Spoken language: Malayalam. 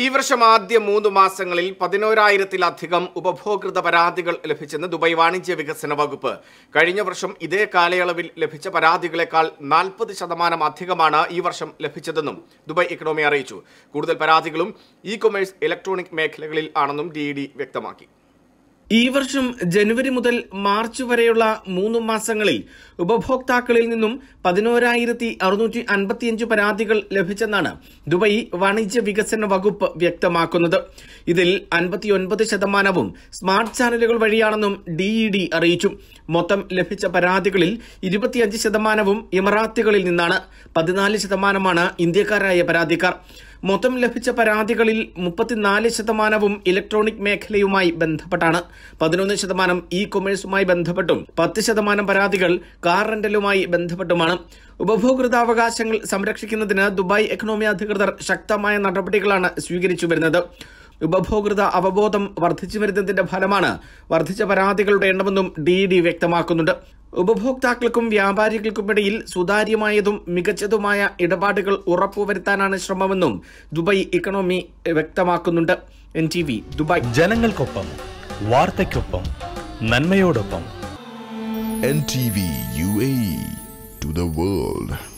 ഈ വർഷം ആദ്യ മൂന്ന് മാസങ്ങളിൽ പതിനോരായിരത്തിലധികം ഉപഭോക്തൃ പരാതികൾ ലഭിച്ചെന്ന് ദുബായ് വാണിജ്യ വികസന വകുപ്പ് കഴിഞ്ഞ വർഷം ഇതേ കാലയളവിൽ ലഭിച്ച പരാതികളെക്കാൾ നാൽപ്പത് ശതമാനം അധികമാണ് ഈ വർഷം ലഭിച്ചതെന്നും ദുബായ് ഇക്കണോമി അറിയിച്ചു കൂടുതൽ പരാതികളും ഇ കൊമേഴ്സ് ഇലക്ട്രോണിക് മേഖലകളിൽ ആണെന്നും ഡി വ്യക്തമാക്കി ഈ വർഷം ജനുവരി മുതൽ മാർച്ച് വരെയുള്ള മൂന്ന് മാസങ്ങളിൽ ഉപഭോക്താക്കളിൽ നിന്നും പതിനോരായിരത്തി അറുനൂറ്റി അൻപത്തിയഞ്ച് പരാതികൾ ലഭിച്ചെന്നാണ് ദുബൈ വാണിജ്യ വികസന വകുപ്പ് വ്യക്തമാക്കുന്നത് ഇതിൽ അൻപത്തിയൊൻപത് ശതമാനവും സ്മാർട്ട് ചാനലുകൾ വഴിയാണെന്നും ഡിഇഡി അറിയിച്ചു മൊത്തം ലഭിച്ച പരാതികളിൽ ഇരുപത്തിയഞ്ച് ശതമാനവും ഇമറാത്തുകളിൽ നിന്നാണ് പതിനാല് ശതമാനമാണ് ഇന്ത്യക്കാരായ പരാതിക്കാർ മൊത്തം ലഭിച്ച പരാതികളിൽ മുപ്പത്തിനാല് ശതമാനവും ഇലക്ട്രോണിക് മേഖലയുമായി ബന്ധപ്പെട്ടാണ് പതിനൊന്ന് ശതമാനം ഇ കൊമേഴ്സുമായി ബന്ധപ്പെട്ടും പത്ത് ശതമാനം പരാതികൾ കാർ റെന്റലുമായി ബന്ധപ്പെട്ടുമാണ് ഉപഭോക്തൃതാവകാശങ്ങൾ സംരക്ഷിക്കുന്നതിന് ദുബായ് എക്കണോമി അധികൃതർ ശക്തമായ നടപടികളാണ് സ്വീകരിച്ചു വരുന്നത് ഉപഭോക്തൃ അവബോധം വർദ്ധിച്ചു വരുന്നതിന്റെ ഫലമാണ് വർദ്ധിച്ച പരാതികളുടെ എണ്ണമെന്നും ഡി ഡി വ്യക്തമാക്കുന്നുണ്ട് ഉപഭോക്താക്കൾക്കും വ്യാപാരികൾക്കുമിടയിൽ സുതാര്യമായതും മികച്ചതുമായ ഇടപാടുകൾ ഉറപ്പുവരുത്താനാണ് ശ്രമമെന്നും ദുബായ് ഇക്കണോമി വ്യക്തമാക്കുന്നുണ്ട് എൻ ടി വി ദുബായ് ജനങ്ങൾക്കൊപ്പം വാർത്തയ്ക്കൊപ്പം നന്മയോടൊപ്പം N T V U A to the world